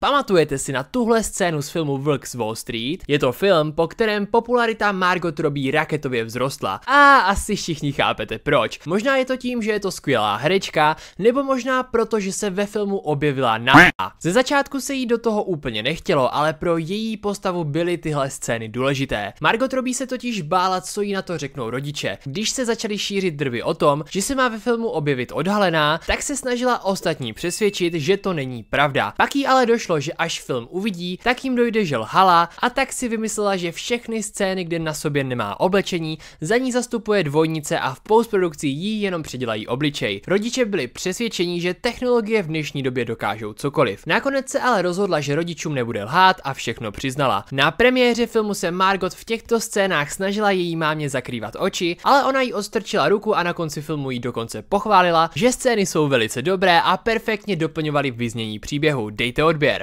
Pamatujete si na tuhle scénu z filmu Vlk z Wall Street? Je to film, po kterém popularita Margot Robbie raketově vzrostla. A asi všichni chápete proč. Možná je to tím, že je to skvělá herečka, nebo možná proto, že se ve filmu objevila na. Ze začátku se jí do toho úplně nechtělo, ale pro její postavu byly tyhle scény důležité. Margot Robbie se totiž bála, co jí na to řeknou rodiče. Když se začaly šířit drvy o tom, že se má ve filmu objevit odhalená, tak se snažila ostatní přesvědčit, že to není pravda. Pak jí ale došlo došlo, že až film uvidí, tak jim dojde, že lhala a tak si vymyslela, že všechny scény, kde na sobě nemá oblečení, za ní zastupuje dvojnice a v postprodukci jí jenom předělají obličej. Rodiče byli přesvědčeni, že technologie v dnešní době dokážou cokoliv. Nakonec se ale rozhodla, že rodičům nebude lhát a všechno přiznala. Na premiéře filmu se Margot v těchto scénách snažila její mámě zakrývat oči, ale ona jí odstrčila ruku a na konci filmu jí dokonce pochválila, že scény jsou velice dobré a perfektně doplňovaly vyznění příběhu. Dejte odběr.